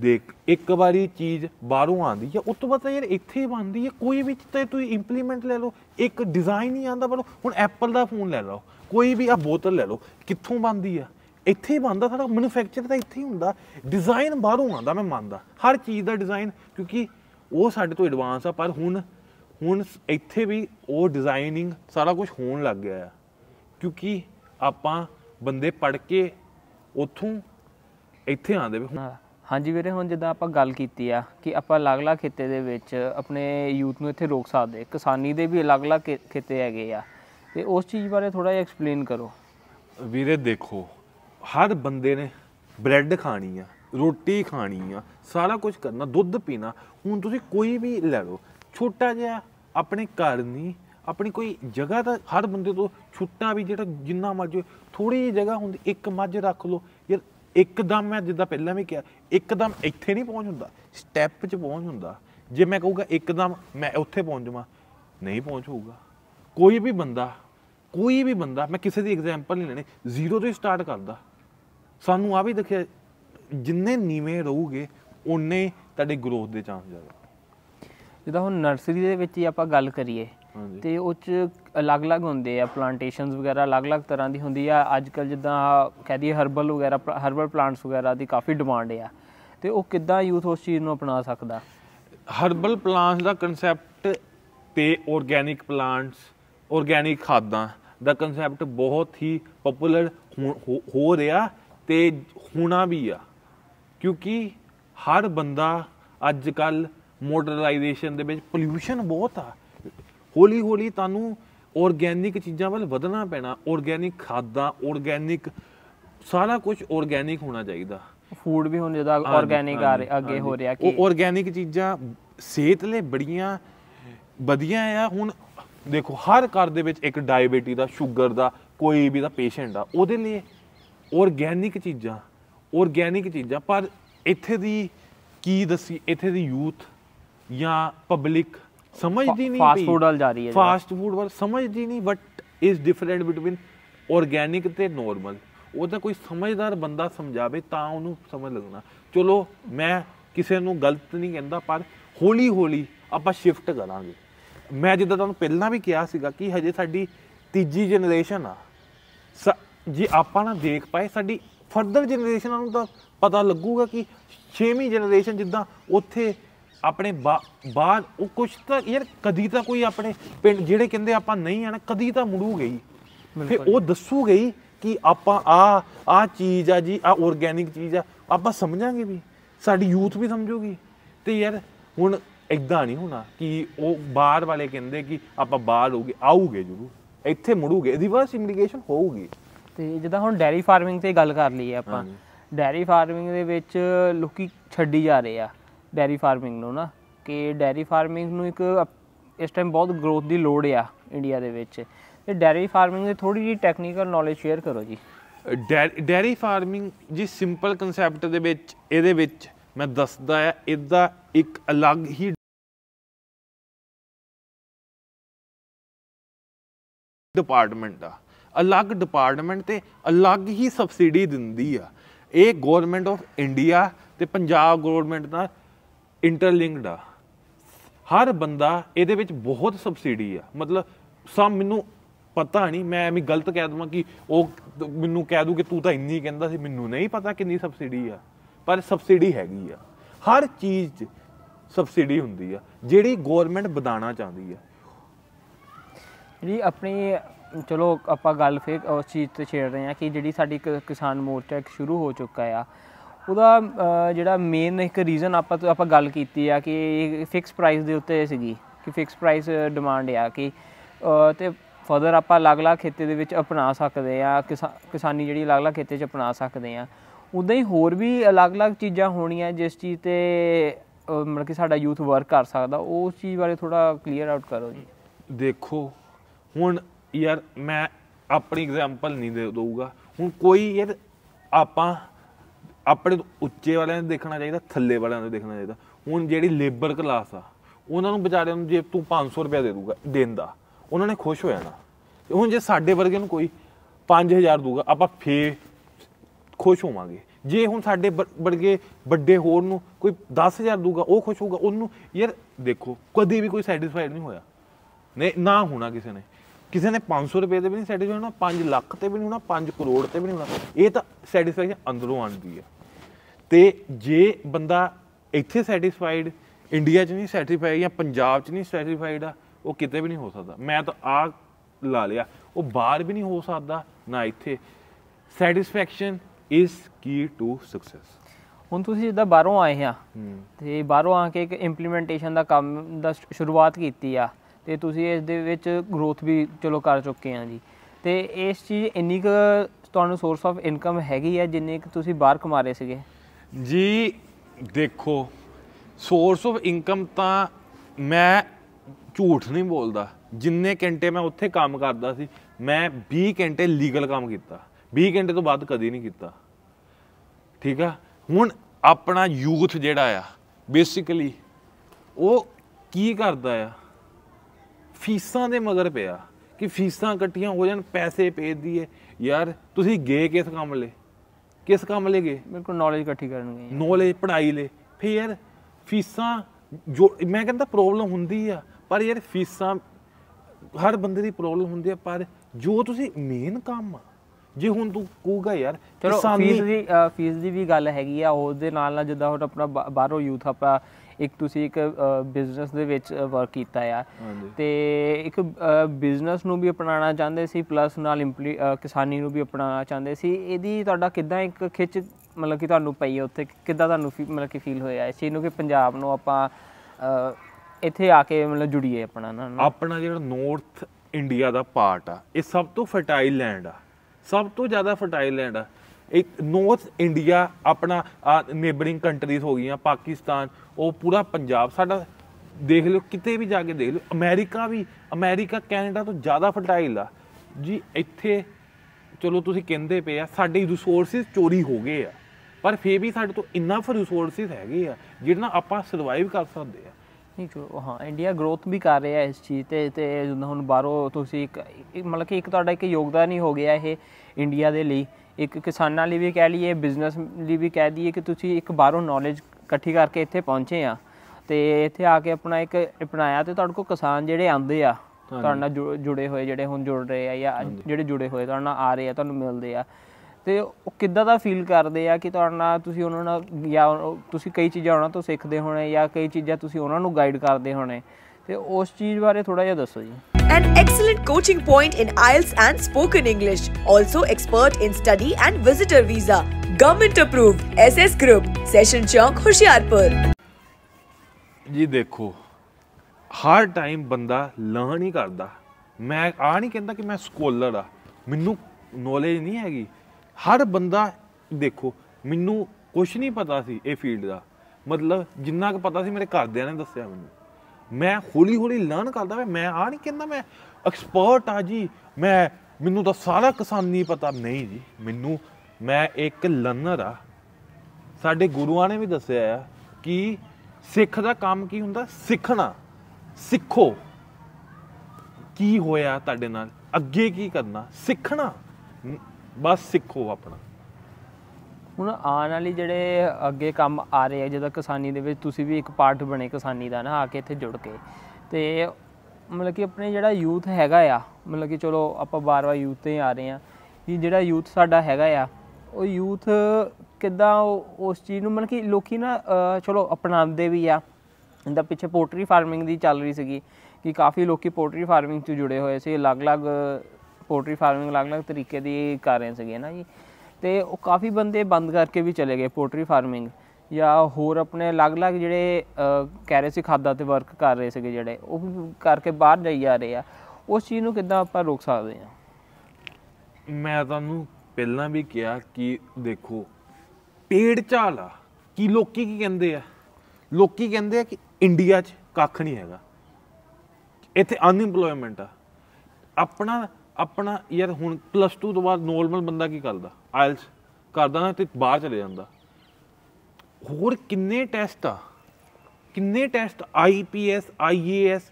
ਦੇਖ ਇੱਕ ਵਾਰੀ ਚੀਜ਼ ਬਾਹਰੋਂ ਆਂਦੀ ਹੈ ਉਸ ਤੋਂ ਬਾਅਦ ਯਾਰ ਇੱਥੇ ਹੀ ਬਣਦੀ ਹੈ ਕੋਈ ਵੀ ਤੇ ਤੁਸੀਂ ਇੰਪਲੀਮੈਂਟ ਲੈ ਲਓ ਇੱਕ ਡਿਜ਼ਾਈਨ ਹੀ ਆਂਦਾ ਬਣੋ ਹੁਣ ਐਪਲ ਦਾ ਫੋਨ ਲੈ ਲਓ ਕੋਈ ਵੀ ਆ ਬੋਤਲ ਲੈ ਲਓ ਕਿੱਥੋਂ ਬਣਦੀ ਆ ਇੱਥੇ ਹੀ ਬਣਦਾ ਸਾਡਾ ਮੈਨੂਫੈਕਚਰ ਤਾਂ ਇੱਥੇ ਹੀ ਹੁੰਦਾ ਡਿਜ਼ਾਈਨ ਬਾਹਰੋਂ ਆਂਦਾ ਮੈਂ ਮੰਨਦਾ ਹਰ ਚੀਜ਼ ਦਾ ਡਿਜ਼ਾਈਨ ਕਿਉਂਕਿ ਉਹ ਸਾਡੇ ਤੋਂ ਐਡਵਾਂਸ ਆ ਪਰ ਹੁਣ ਹੁਣ ਇੱਥੇ ਵੀ ਉਹ ਡਿਜ਼ਾਈਨਿੰਗ ਸਾਰਾ ਕੁਝ ਹੋਣ ਲੱਗ ਗਿਆ ਆ ਕਿਉਂਕਿ ਆਪਾਂ ਬੰਦੇ ਪੜ ਕੇ ਉਥੋਂ ਇੱਥੇ ਆਂਦੇ ਵੀ ਹੁਣ ਹਾਂਜੀ ਵੀਰੇ ਹੁਣ ਜਦੋਂ ਆਪਾਂ ਗੱਲ ਕੀਤੀ ਆ ਕਿ ਆਪਾਂ ਅਲੱਗ-ਅਲੱਗ ਖੇਤੇ ਦੇ ਵਿੱਚ ਆਪਣੇ ਯੂਥ ਨੂੰ ਇੱਥੇ ਰੋਕ ਸਕਦੇ ਕਿਸਾਨੀ ਦੇ ਵੀ ਅਲੱਗ-ਅਲੱਗ ਖੇਤੇ ਹੈਗੇ ਆ ਤੇ ਉਸ ਚੀਜ਼ ਬਾਰੇ ਥੋੜਾ ਜਿਹਾ ਐਕਸਪਲੇਨ ਕਰੋ ਵੀਰੇ ਦੇਖੋ ਹਰ ਬੰਦੇ ਨੇ ਬ੍ਰੈਡ ਖਾਣੀ ਆ ਰੋਟੀ ਖਾਣੀ ਆ ਸਾਰਾ ਕੁਝ ਕਰਨਾ ਦੁੱਧ ਪੀਣਾ ਹੁਣ ਤੁਸੀਂ ਕੋਈ ਵੀ ਲੈ ਲਓ ਛੋਟਾ ਜਿਹਾ ਆਪਣੇ ਘਰ ਨਹੀਂ ਆਪਣੀ ਕੋਈ ਜਗ੍ਹਾ ਤਾਂ ਹਰ ਬੰਦੇ ਤੋਂ ਛੁੱਟਾ ਵੀ ਜਿਹੜਾ ਜਿੰਨਾ ਮਰਜ਼ੀ ਥੋੜੀ ਜਿਹੀ ਜਗ੍ਹਾ ਹੁੰਦੀ ਇੱਕ ਮੱਝ ਰੱਖ ਲਓ ਇੱਕਦਮ ਮੈਂ ਜਿੱਦਾਂ ਪਹਿਲਾਂ ਵੀ ਕਿਹਾ ਇੱਕਦਮ ਇੱਥੇ ਨਹੀਂ ਪਹੁੰਚ ਹੁੰਦਾ ਸਟੈਪ 'ਚ ਪਹੁੰਚ ਹੁੰਦਾ ਜੇ ਮੈਂ ਕਹੂੰਗਾ ਇੱਕਦਮ ਮੈਂ ਉੱਥੇ ਪਹੁੰਚ ਜਾਵਾਂ ਨਹੀਂ ਪਹੁੰਚ ਹੋਊਗਾ ਕੋਈ ਵੀ ਬੰਦਾ ਕੋਈ ਵੀ ਬੰਦਾ ਮੈਂ ਕਿਸੇ ਦੀ ਐਗਜ਼ਾਮਪਲ ਨਹੀਂ ਲੈਣੀ ਜ਼ੀਰੋ ਤੋਂ ਹੀ ਸਟਾਰਟ ਕਰਦਾ ਸਾਨੂੰ ਆ ਵੀ ਦੇਖਿਆ ਜਿੰਨੇ ਨੀਵੇਂ ਰਹੋਗੇ ਉਨੇ ਤੁਹਾਡੇ ਗਰੋਥ ਦੇ ਚਾਂਸ ਜ਼ਿਆਦਾ ਜਿੱਦਾਂ ਹੁਣ ਨਰਸਰੀ ਦੇ ਵਿੱਚ ਹੀ ਆਪਾਂ ਗੱਲ ਕਰੀਏ ਤੇ ਉਹ ਚ ਅਲੱਗ-ਅਲੱਗ ਹੁੰਦੇ ਆ ਪਲਾਂਟੇਸ਼ਨਸ ਵਗੈਰਾ ਅਲੱਗ-ਅਲੱਗ ਤਰ੍ਹਾਂ ਦੀ ਹੁੰਦੀ ਆ ਅੱਜ ਕੱਲ ਜਿੱਦਾਂ ਕਹਦੀ ਹਰਬਲ ਵਗੈਰਾ ਹਰਬਲ ਪਲਾਂਟਸ ਵਗੈਰਾ ਦੀ ਕਾਫੀ ਡਿਮਾਂਡ ਆ ਤੇ ਉਹ ਕਿੱਦਾਂ ਯੂਥ ਉਸ ਚੀਜ਼ ਨੂੰ ਅਪਣਾ ਸਕਦਾ ਹਰਬਲ ਪਲਾਂਟਸ ਦਾ ਕਨਸੈਪਟ ਤੇ ਆਰਗੈਨਿਕ ਪਲਾਂਟਸ ਆਰਗੈਨਿਕ ਖਾਦਾਂ ਦਾ ਕਨਸੈਪਟ ਬਹੁਤ ਹੀ ਪਪੂਲਰ ਹੋ ਰਿਹਾ ਤੇ ਹੋਣਾ ਵੀ ਆ ਕਿਉਂਕਿ ਹਰ ਬੰਦਾ ਅੱਜ ਕੱਲ ਦੇ ਵਿੱਚ ਪੋਲੂਸ਼ਨ ਬਹੁਤ ਆ ਹੌਲੀ ਹੌਲੀ ਤੁਹਾਨੂੰ ਆਰਗੈਨਿਕ ਚੀਜ਼ਾਂ ਵੱਲ ਵਧਣਾ ਪੈਣਾ ਆਰਗੈਨਿਕ ਖਾਦਾਂ ਆਰਗੈਨਿਕ ਸਾਰਾ ਕੁਝ ਆਰਗੈਨਿਕ ਹੋਣਾ ਚਾਹੀਦਾ ਫੂਡ ਵੀ ਹੁਣ ਜਿਹਦਾ ਆਰਗੈਨਿਕ ਆ ਰਿਹਾ ਅੱਗੇ ਹੋ ਰਿਹਾ ਕਿ ਉਹ ਆਰਗੈਨਿਕ ਚੀਜ਼ਾਂ ਸਿਹਤ ਲਈ ਬੜੀਆਂ ਵਧੀਆ ਆ ਹੁਣ ਦੇਖੋ ਹਰ ਘਰ ਦੇ ਵਿੱਚ ਇੱਕ ਡਾਇਬੀਟੀ ਦਾ ਸ਼ੂਗਰ ਦਾ ਕੋਈ ਵੀ ਦਾ ਪੇਸ਼ੈਂਟ ਆ ਉਹਦੇ ਲਈ ਆਰਗੈਨਿਕ ਚੀਜ਼ਾਂ ਆਰਗੈਨਿਕ ਚੀਜ਼ਾਂ ਪਰ ਇੱਥੇ ਦੀ ਕੀ ਦੱਸੀ ਇੱਥੇ ਦੀ ਯੂਥ ਜਾਂ ਪਬਲਿਕ ਸਮਝਦੀ ਨਹੀਂ ਫਾਸਟ ਫੂਡ ਵੱਲ ਜਾ ਰਹੀ ਹੈ ਫਾਸਟ ਫੂਡ ਵੱਲ ਸਮਝਦੀ ਨਹੀਂ ਬਟ ਇਸ ਡਿਫਰੈਂਟ ਬਿਟਵੀਨ ਆਰਗੈਨਿਕ ਤੇ ਨੋਰਮਲ ਉਹ ਤਾਂ ਕੋਈ ਸਮਝਦਾਰ ਬੰਦਾ ਸਮਝਾਵੇ ਤਾਂ ਉਹਨੂੰ ਸਮਝ ਲੱਗਣਾ ਚਲੋ ਮੈਂ ਕਿਸੇ ਨੂੰ ਗਲਤ ਨਹੀਂ ਕਹਿੰਦਾ ਪਰ ਹੌਲੀ ਹੌਲੀ ਆਪਾਂ ਸ਼ਿਫਟ ਕਰਾਂਗੇ ਮੈਂ ਜਿੱਦਾਂ ਤੁਹਾਨੂੰ ਪਹਿਲਾਂ ਵੀ ਕਿਹਾ ਸੀਗਾ ਕਿ ਹਜੇ ਸਾਡੀ ਤੀਜੀ ਜਨਰੇਸ਼ਨ ਆ ਜੇ ਆਪਾਂ ਨਾ ਦੇਖ ਪਾਏ ਸਾਡੀ ਫਰਦਰ ਜਨਰੇਸ਼ਨਾਂ ਨੂੰ ਤਾਂ ਪਤਾ ਲੱਗੂਗਾ ਕਿ 6ਵੀਂ ਜਨਰੇਸ਼ਨ ਜਿੱਦਾਂ ਉੱਥੇ ਆਪਣੇ ਬਾਅਦ ਉਹ ਕੁਛ ਤਾਂ ਯਾਰ ਕਦੀ ਤਾਂ ਕੋਈ ਆਪਣੇ ਪਿੰਡ ਜਿਹੜੇ ਕਹਿੰਦੇ ਆਪਾਂ ਨਹੀਂ ਆਣਾ ਕਦੀ ਤਾਂ ਮੁੜੂ ਗਈ ਫਿਰ ਉਹ ਦੱਸੂ ਗਈ ਕਿ ਆਪਾਂ ਆ ਆ ਚੀਜ਼ ਆ ਜੀ ਆ ਆਰਗੈਨਿਕ ਚੀਜ਼ ਆ ਆਪਾਂ ਸਮਝਾਂਗੇ ਵੀ ਸਾਡੀ ਯੂਥ ਵੀ ਸਮਝੂਗੀ ਤੇ ਯਾਰ ਹੁਣ ਇਦਾਂ ਨਹੀਂ ਹੋਣਾ ਕਿ ਉਹ ਬਾਹਰ ਵਾਲੇ ਕਹਿੰਦੇ ਕਿ ਆਪਾਂ ਬਾਹਰ ਹੋਗੇ ਆਉਗੇ ਜਰੂਰ ਇੱਥੇ ਮੁੜੂਗੇ ਰਿਵਰਸ ਇਮੀਗ੍ਰੇਸ਼ਨ ਹੋਊਗੀ ਤੇ ਜਿੱਦਾਂ ਹੁਣ ਡੈਰੀ ਫਾਰਮਿੰਗ ਤੇ ਗੱਲ ਕਰ ਲਈਏ ਆਪਾਂ ਡੈਰੀ ਫਾਰਮਿੰਗ ਦੇ ਵਿੱਚ ਲੋਕੀ ਛੱਡੀ ਜਾ ਰਹੇ ਆ ਡੈਰੀ ਫਾਰਮਿੰਗ ਨੂੰ ਨਾ ਕਿ ਡੈਰੀ ਫਾਰਮਿੰਗ ਨੂੰ ਇੱਕ ਇਸ ਟਾਈਮ ਬਹੁਤ ਗਰੋਥ ਦੀ ਲੋੜ ਆ ਇੰਡੀਆ ਦੇ ਵਿੱਚ ਤੇ ਡੈਰੀ ਫਾਰਮਿੰਗ ਦੀ ਥੋੜੀ ਜੀ ਟੈਕਨੀਕਲ ਨੌਲੇਜ ਸ਼ੇਅਰ ਕਰੋ ਜੀ ਡੈਰੀ ਫਾਰਮਿੰਗ ਜੀ ਸਿੰਪਲ ਕਨਸੈਪਟ ਦੇ ਵਿੱਚ ਇਹਦੇ ਵਿੱਚ ਮੈਂ ਦੱਸਦਾ ਆ ਇਹਦਾ ਇੱਕ ਅਲੱਗ ਹੀ ਡਿਪਾਰਟਮੈਂਟ ਦਾ ਅਲੱਗ ਡਿਪਾਰਟਮੈਂਟ ਤੇ ਅਲੱਗ ਹੀ ਸਬਸਿਡੀ ਦਿੰਦੀ ਆ ਇਹ ਗਵਰਨਮੈਂਟ ਆਫ ਇੰਡੀਆ ਤੇ ਪੰਜਾਬ ਗਵਰਨਮੈਂਟ ਦਾ ਇੰਟਰਲਿੰਕਡ ਆ ਹਰ ਬੰਦਾ ਇਹਦੇ ਵਿੱਚ ਬਹੁਤ ਸਬਸਿਡੀ ਆ ਮਤਲਬ ਸਭ ਮੈਨੂੰ ਪਤਾ ਨਹੀਂ ਮੈਂ ਐਵੇਂ ਗਲਤ ਕਹਿ ਦਵਾਂ ਕਿ ਉਹ ਮੈਨੂੰ ਕਹਿ ਦੂ ਕਿ ਤੂੰ ਤਾਂ ਇੰਨੀ ਕਹਿੰਦਾ ਸੀ ਮੈਨੂੰ ਨਹੀਂ ਪਤਾ ਕਿੰਨੀ ਸਬਸਿਡੀ ਆ ਪਰ ਸਬਸਿਡੀ ਹੈਗੀ ਆ ਹਰ ਚੀਜ਼ 'ਚ ਸਬਸਿਡੀ ਹੁੰਦੀ ਆ ਜਿਹੜੀ ਗਵਰਨਮੈਂਟ ਵਧਾਣਾ ਚਾਹੁੰਦੀ ਆ ਜਿਹੜੀ ਆਪਣੀ ਚਲੋ ਆਪਾਂ ਗੱਲ ਫੇਰ ਉਸ ਚੀਜ਼ ਤੇ ਛੇੜ ਰਹੇ ਆ ਕਿ ਜਿਹੜੀ ਸਾਡੀ ਕਿਸਾਨ ਮੋਰਚਾ ਇੱਕ ਸ਼ੁਰੂ ਹੋ ਚੁੱਕਾ ਆ ਉਹਦਾ ਜਿਹੜਾ ਮੇਨ ਇੱਕ ਰੀਜ਼ਨ ਆਪਾਂ ਆਪਾਂ ਗੱਲ ਕੀਤੀ ਆ ਕਿ ਫਿਕਸ ਪ੍ਰਾਈਸ ਦੇ ਉੱਤੇ ਸੀਗੀ ਕਿ ਫਿਕਸ ਪ੍ਰਾਈਸ ਡਿਮਾਂਡ ਆ ਕਿ ਤੇ ਫਰਦਰ ਆਪਾਂ ਅਲੱਗ ਖੇਤੇ ਦੇ ਵਿੱਚ ਅਪਣਾ ਸਕਦੇ ਆ ਕਿਸਾਨੀ ਜਿਹੜੀ ਅਲੱਗ ਖੇਤੇ 'ਚ ਅਪਣਾ ਸਕਦੇ ਆ ਉਦਾਂ ਹੀ ਹੋਰ ਵੀ ਅਲੱਗ-ਅਲੱਗ ਚੀਜ਼ਾਂ ਹੋਣੀਆਂ ਜਿਸ ਚੀਜ਼ ਤੇ ਮਤਲਬ ਕਿ ਸਾਡਾ ਯੂਥ ਵਰਕ ਕਰ ਸਕਦਾ ਉਸ ਚੀਜ਼ ਬਾਰੇ ਥੋੜਾ ਕਲੀਅਰ ਆਊਟ ਕਰੋ ਜੀ ਦੇਖੋ ਹੁਣ ਯਾਰ ਮੈਂ ਆਪਣੀ ਐਗਜ਼ਾਮਪਲ ਨਹੀਂ ਦੇ ਦਊਗਾ ਹੁਣ ਕੋਈ ਯਾਰ ਆਪਾਂ ਆਪਣੇ ਉੱਚੇ ਵਾਲਿਆਂ ਨੂੰ ਦੇਖਣਾ ਚਾਹੀਦਾ ਥੱਲੇ ਵਾਲਿਆਂ ਨੂੰ ਦੇਖਣਾ ਚਾਹੀਦਾ ਹੁਣ ਜਿਹੜੀ ਲੇਬਰ ਕਲਾਸ ਆ ਉਹਨਾਂ ਨੂੰ ਵਿਚਾਰਿਆਂ ਨੂੰ ਜੇ ਤੂੰ 500 ਰੁਪਏ ਦੇ ਦੂਗਾ ਦੇਣ ਦਾ ਉਹਨਾਂ ਨੇ ਖੁਸ਼ ਹੋ ਜਾਣਾ ਹੁਣ ਜੇ ਸਾਡੇ ਵਰਗੇ ਨੂੰ ਕੋਈ 5000 ਦੂਗਾ ਆਪਾਂ ਫੇ ਖੁਸ਼ ਹੋਵਾਂਗੇ ਜੇ ਹੁਣ ਸਾਡੇ ਵਰਗੇ ਵੱਡੇ ਹੋਰ ਨੂੰ ਕੋਈ 10000 ਦੂਗਾ ਉਹ ਖੁਸ਼ ਹੋਊਗਾ ਉਹਨੂੰ ਯਾਰ ਦੇਖੋ ਕਦੇ ਵੀ ਕੋਈ ਸੈਟੀਸਫਾਈਡ ਨਹੀਂ ਹੋਇਆ ਨਹੀਂ ਨਾ ਹੋਣਾ ਕਿਸੇ ਨੇ ਕਿਸੇ ਨੇ 500 ਰੁਪਏ ਦੇ ਵੀ ਨਹੀਂ ਸੈਟੀਸਫਾਈਡ ਹੋਣਾ 5 ਲੱਖ ਤੇ ਵੀ ਨਹੀਂ ਹੋਣਾ 5 ਕਰੋੜ ਤੇ ਵੀ ਨਹੀਂ ਹੋਣਾ ਇਹ ਤਾਂ ਸੈਟੀਸਫੈਕਸ਼ਨ ਅੰਦਰੋਂ ਆਉਂਦੀ ਹੈ ਤੇ ਜੇ ਬੰਦਾ ਇੱਥੇ ਸੈਟੀਸਫਾਈਡ ਇੰਡੀਆ 'ਚ ਨਹੀਂ ਸੈਟੀਸਫਾਈ ਜਾਂ ਪੰਜਾਬ 'ਚ ਨਹੀਂ ਸੈਟੀਸਫਾਈਡ ਆ ਉਹ ਕਿਤੇ ਵੀ ਨਹੀਂ ਹੋ ਸਕਦਾ ਮੈਂ ਤਾਂ ਆ ਲਾ ਲਿਆ ਉਹ ਬਾਹਰ ਵੀ ਨਹੀਂ ਹੋ ਸਕਦਾ ਨਾ ਇੱਥੇ satisfaction is key to success ਹੁਣ ਤੁਸੀਂ ਜਿੱਦਾਂ ਬਾਹਰੋਂ ਆਏ ਆ ਤੇ ਬਾਹਰੋਂ ਆ ਕੇ ਇੱਕ ਇੰਪਲੀਮੈਂਟੇਸ਼ਨ ਦਾ ਕੰਮ ਦਾ ਸ਼ੁਰੂਆਤ ਕੀਤੀ ਆ ਤੇ ਤੁਸੀਂ ਇਸ ਦੇ ਵਿੱਚ ਗਰੋਥ ਵੀ ਚਲੋ ਕਰ ਚੁੱਕੇ ਆ ਜੀ ਤੇ ਇਸ ਚੀਜ਼ ਇੰਨੀ ਕੁ ਤੁਹਾਨੂੰ ਸੋਰਸ ਆਫ ਇਨਕਮ ਹੈਗੀ ਆ ਜਿੰਨੇ ਕਿ ਤੁਸੀਂ ਬਾਹਰ ਕਮਾ ਰਹੇ ਸੀਗੇ ਜੀ ਦੇਖੋ ਸੋਰਸ ਆਫ ਇਨਕਮ ਤਾਂ ਮੈਂ ਝੂਠ ਨਹੀਂ ਬੋਲਦਾ ਜਿੰਨੇ ਘੰਟੇ ਮੈਂ ਉੱਥੇ ਕੰਮ ਕਰਦਾ ਸੀ ਮੈਂ 20 ਘੰਟੇ ਲੀਗਲ ਕੰਮ ਕੀਤਾ 20 ਘੰਟੇ ਤੋਂ ਬਾਅਦ ਕਦੀ ਨਹੀਂ ਕੀਤਾ ਠੀਕ ਆ ਹੁਣ ਆਪਣਾ ਯੂਥ ਜਿਹੜਾ ਆ ਬੇਸਿਕਲੀ ਉਹ ਕੀ ਕਰਦਾ ਆ ਫੀਸਾਂ ਦੇ ਮਗਰ ਪਿਆ ਕਿ ਫੀਸਾਂ ਇਕੱਠੀਆਂ ਹੋ ਜਾਣ ਪੈਸੇ ਪੇਦ ਦੀਏ ਯਾਰ ਤੁਸੀਂ ਗਏ ਕਿਸ ਕੰਮ ਲਈ ਕਿਸ ਕੰਮ ਲਈ ਗਏ ਬਿਲਕੁਲ ਨੌਲੇਜ ਇਕੱਠੀ ਕਰਨ ਗਏ ਨੌਲੇਜ ਪੜ੍ਹਾਈ ਲਈ ਫਿਰ ਯਾਰ ਫੀਸਾਂ ਜੋ ਮੈਂ ਕਹਿੰਦਾ ਪ੍ਰੋਬਲਮ ਹੁੰਦੀ ਆ ਪਰ ਯਾਰ ਫੀਸਾਂ ਹਰ ਬੰਦੇ ਦੀ ਪ੍ਰੋਬਲਮ ਹੁੰਦੀ ਆ ਪਰ ਜੋ ਤੁਸੀਂ ਮੇਨ ਕੰਮ ਆ ਜੇ ਹੁਣ ਤੂੰ ਕੂਗਾ ਯਾਰ ਚਲੋ ਫੀਸ ਦੀ ਫੀਸ ਦੀ ਵੀ ਗੱਲ ਹੈਗੀ ਆ ਉਹਦੇ ਨਾਲ ਨਾਲ ਜਿੱਦਾਂ ਹੁਣ ਆਪਣਾ ਬਾਹਰੋਂ ਯੂਥ ਆਪਾਂ ਇੱਕ ਤੁਸੀਂ ਇੱਕ ਬਿਜ਼ਨਸ ਦੇ ਵਿੱਚ ਵਰਕ ਕੀਤਾ ਆ ਤੇ ਇੱਕ ਬਿਜ਼ਨਸ ਨੂੰ ਵੀ ਅਪਣਾਉਣਾ ਚਾਹੁੰਦੇ ਸੀ ਪਲੱਸ ਨਾਲ ਕਿਸਾਨੀ ਨੂੰ ਵੀ ਅਪਣਾਉਣਾ ਚਾਹੁੰਦੇ ਸੀ ਇਹਦੀ ਤੁਹਾਡਾ ਕਿਦਾਂ ਇੱਕ ਖਿੱਚ ਮਤਲਬ ਕਿ ਤੁਹਾਨੂੰ ਪਈ ਉੱਥੇ ਕਿੱਦਾਂ ਤੁਹਾਨੂੰ ਮਤਲਬ ਕਿ ਫੀਲ ਹੋਇਆ ਇਸ ਨੂੰ ਕਿ ਪੰਜਾਬ ਨੂੰ ਆਪਾਂ ਇੱਥੇ ਆ ਕੇ ਮਤਲਬ ਜੁੜੀਏ ਆਪਣਾ ਨਾ ਆਪਣਾ ਜਿਹੜਾ ਨਾਰਥ ਇੰਡੀਆ ਦਾ ਪਾਰਟ ਆ ਇਹ ਸਭ ਤੋਂ ਫਰਟਾਈਲ ਲੈਂਡ ਆ ਸਭ ਤੋਂ ਜ਼ਿਆਦਾ ਫਰਟਾਈਲ ਲੈਂਡ ਆ ਇੱਕ ਨਾਰਥ ਇੰਡੀਆ ਆਪਣਾ ਨੇਬਰਿੰਗ ਕੰਟਰੀਜ਼ ਹੋ ਗਈਆਂ ਪਾਕਿਸਤਾਨ ਉਹ ਪੂਰਾ ਪੰਜਾਬ ਸਾਡਾ ਦੇਖ ਲਓ ਕਿਤੇ ਵੀ ਜਾ ਕੇ ਦੇਖ ਲਓ ਅਮਰੀਕਾ ਵੀ ਅਮਰੀਕਾ ਕੈਨੇਡਾ ਤੋਂ ਜ਼ਿਆਦਾ ਫਰਟਾਈਲ ਆ ਜੀ ਇੱਥੇ ਚਲੋ ਤੁਸੀਂ ਕਹਿੰਦੇ ਪਏ ਆ ਸਾਡੇ ਰਿਸੋਰਸਸ ਚੋਰੀ ਹੋ ਗਏ ਆ ਪਰ ਫੇਰ ਵੀ ਸਾਡੇ ਤੋਂ ਇੰਨਾ ਫਰ ਰਿਸੋਰਸਸ ਹੈਗੇ ਆ ਨਾ ਆਪਾਂ ਸਰਵਾਈਵ ਕਰ ਸਕਦੇ ਆ ਨਹੀਂ ਜੋ ਹਾਂ ਇੰਡੀਆ ਗਰੋਥ ਵੀ ਕਰ ਰਿਹਾ ਇਸ ਚੀਜ਼ ਤੇ ਤੇ ਹੁਣ ਬਾਹਰੋਂ ਤੁਸੀਂ ਇੱਕ ਮਤਲਬ ਕਿ ਇੱਕ ਤੁਹਾਡਾ ਇੱਕ ਯੋਗਦਾਨ ਹੀ ਹੋ ਗਿਆ ਇਹ ਇੰਡੀਆ ਦੇ ਲਈ ਇੱਕ ਕਿਸਾਨਾਂ ਲਈ ਵੀ ਕਹਿ ਲਈਏ ਬਿਜ਼ਨਸ ਲਈ ਵੀ ਕਹਿ ਦਈਏ ਕਿ ਤੁਸੀਂ ਇੱਕ ਬਾਹਰੋਂ ਨੌਲੇਜ ਇਕੱਠੀ ਕਰਕੇ ਇੱਥੇ ਪਹੁੰਚੇ ਆ ਤੇ ਇੱਥੇ ਆ ਕੇ ਆਪਣਾ ਇੱਕ ਅਪਣਾਇਆ ਤੇ ਤੁਹਾਡੇ ਕੋਲ ਕਿਸਾਨ ਜਿਹੜੇ ਆਂਦੇ ਆ ਤੁਹਾਡੇ ਨਾਲ ਜੁੜੇ ਹੋਏ ਜਿਹੜੇ ਹੁਣ ਜੁੜ ਰਹੇ ਆ ਜਾਂ ਜਿਹੜੇ ਜੁੜੇ ਹੋਏ ਤੁਹਾਡੇ ਨਾਲ ਆ ਰਹੇ ਆ ਤੁਹਾਨੂੰ ਮਿਲਦੇ ਆ ਤੇ ਉਹ ਕਿੱਦਾਂ ਦਾ ਫੀਲ ਕਰਦੇ ਆ ਕਿ ਤੁਹਾਡੇ ਨਾਲ ਤੁਸੀਂ ਉਹਨਾਂ ਨਾਲ ਜਾਂ ਤੁਸੀਂ ਕਈ ਚੀਜ਼ਾਂ ਉਹਨਾਂ ਤੋਂ ਸਿੱਖਦੇ ਹੋਣੇ ਜਾਂ ਕਈ ਚੀਜ਼ਾਂ ਤੁਸੀਂ ਉਹਨਾਂ ਨੂੰ ਗਾਈਡ ਕਰਦੇ ਹੋਣੇ ਤੇ ਉਸ ਚੀਜ਼ ਬਾਰੇ ਥੋੜਾ ਜਿਹਾ ਦੱਸੋ ਜੀ an excellent coaching point in IELTS and spoken English. Also expert in study and visitor visa. Government approved. SS Group. Session Chowk, Hoshiarpur. ਜੀ ਦੇਖੋ ਹਰ ਟਾਈਮ ਬੰਦਾ ਲਰਨ ਹੀ ਕਰਦਾ ਮੈਂ ਆ ਨਹੀਂ ਕਹਿੰਦਾ ਕਿ ਮੈਂ ਸਕਾਲਰ ਆ ਮੈਨੂੰ ਨੌਲੇਜ ਨਹੀਂ ਹੈਗੀ ਹਰ ਬੰਦਾ ਦੇਖੋ ਮੈਨੂੰ ਕੁਝ ਨਹੀਂ ਪਤਾ ਸੀ ਇਹ ਫੀਲਡ ਦਾ ਮਤਲਬ ਜਿੰਨਾ ਕੁ ਪਤਾ ਸੀ ਮੇਰੇ ਘਰਦਿਆਂ ਨੇ ਦੱਸਿਆ ਮੈਨੂੰ ਮੈਂ ਹੌਲੀ ਹੌਲੀ ਲਰਨ ਕਰਦਾ ਮੈਂ ਆ ਨਹੀਂ ਕਹਿੰਦਾ ਮੈਂ ਐਕਸਪਰਟ ਆ ਜੀ ਮੈਂ ਮੈਨੂੰ ਤਾਂ ਸਾਰਾ ਕਿਸਾਨੀ ਪਤਾ ਨਹੀਂ ਜੀ ਮੈਨੂੰ ਮੈਂ ਇੱਕ ਲਰਨਰ ਆ ਸਾਡੇ ਗੁਰੂਆਂ ਨੇ ਵੀ ਦੱਸਿਆ ਆ ਕਿ ਸਿੱਖ ਦਾ ਕੰਮ ਕੀ ਹੁੰਦਾ ਸਿੱਖਣਾ ਸਿੱਖੋ ਕੀ ਹੋਇਆ ਤੁਹਾਡੇ ਨਾਲ ਅੱਗੇ ਕੀ ਕਰਨਾ ਸਿੱਖਣਾ ਬਸ ਸਿੱਖੋ ਆਪਣਾ ਹੁਣ ਆਉਣ ਵਾਲੀ ਜਿਹੜੇ ਅੱਗੇ ਕੰਮ ਆ ਰਹੇ ਆ ਜਿਹਦਾ ਕਿਸਾਨੀ ਦੇ ਵਿੱਚ ਤੁਸੀਂ ਵੀ ਇੱਕ ਪਾਰਟ ਬਣੇ ਕਿਸਾਨੀ ਦਾ ਨਾ ਆ ਕੇ ਇੱਥੇ ਜੁੜ ਕੇ ਤੇ ਮਤਲਬ ਕਿ ਆਪਣੇ ਜਿਹੜਾ ਯੂਥ ਹੈਗਾ ਆ ਮਤਲਬ ਕਿ ਚਲੋ ਆਪਾਂ ਬਾਰ-ਬਾਰ ਯੂਥ ਤੇ ਆ ਰਹੇ ਆ ਕਿ ਜਿਹੜਾ ਯੂਥ ਸਾਡਾ ਹੈਗਾ ਆ ਉਹ ਯੂਥ ਕਿੱਦਾਂ ਉਸ ਚੀਜ਼ ਨੂੰ ਮਤਲਬ ਕਿ ਲੋਕੀ ਨਾ ਚਲੋ ਅਪਣਾਉਂਦੇ ਵੀ ਆ ਇਹਦਾ ਪਿੱਛੇ ਪੋਲਟਰੀ ਫਾਰਮਿੰਗ ਦੀ ਚੱਲ ਰਹੀ ਸੀਗੀ ਕਿ ਕਾਫੀ ਲੋਕੀ ਪੋਲਟਰੀ ਫਾਰਮਿੰਗ ਤੋਂ ਜੁੜੇ ਹੋਏ ਸੀ ਅਲੱਗ-ਅਲੱਗ ਪੋਲਟਰੀ ਫਾਰਮਿੰਗ ਅਲੱਗ-ਅਲੱਗ ਤਰੀਕੇ ਦੀ ਕਰ ਰਹੇ ਸੀਗੇ ਨਾ ਜੀ ਤੇ ਉਹ ਕਾਫੀ ਬੰਦੇ ਬੰਦ ਕਰਕੇ ਵੀ ਚਲੇ ਗਏ ਪੋਲਟਰੀ ਫਾਰਮਿੰਗ ਜਾਂ ਹੋਰ ਆਪਣੇ ਅਲੱਗ-ਅਲੱਗ ਜਿਹੜੇ ਕਹਿ ਰਹੇ ਸੀ ਖਾਦਾ ਤੇ ਵਰਕ ਕਰ ਰਹੇ ਸੀਗੇ ਜਿਹੜੇ ਉਹ ਕਰਕੇ ਬਾਹਰ ਜਾਈ ਜਾ ਰਹੇ ਆ ਉਸ ਚੀਜ਼ ਨੂੰ ਕਿੱਦਾਂ ਆਪਾਂ ਰੋਕ ਸਕਦੇ ਆ ਮੈਂ ਤੁਹਾਨੂੰ ਪਹਿਲਾਂ ਵੀ ਕਿਹਾ ਕਿ ਦੇਖੋ ਪੇੜ ਝਾਲ ਆ ਕੀ ਲੋਕੀ ਕੀ ਕਹਿੰਦੇ ਆ ਲੋਕੀ ਕਹਿੰਦੇ ਆ ਕਿ ਇੰਡੀਆ 'ਚ ਕੱਖ ਨਹੀਂ ਹੈਗਾ ਇੱਥੇ ਅਨਇੰਪਲੋਇਮੈਂਟ ਆ ਆਪਣਾ ਆਪਣਾ ਯਾਰ ਹੁਣ ਪਲੱਸ 2 ਤੋਂ ਬਾਅਦ ਨੋਰਮਲ ਬੰਦਾ ਕੀ ਕਰਦਾ ਆਇਲਸ ਕਰਦਾ ਨਾ ਤੇ ਬਾਹਰ ਚਲੇ ਜਾਂਦਾ ਹੋਰ ਕਿੰਨੇ ਟੈਸਟ ਆ ਕਿੰਨੇ ਟੈਸਟ ਆਈਪੀਐਸ ਆਈਏਐਸ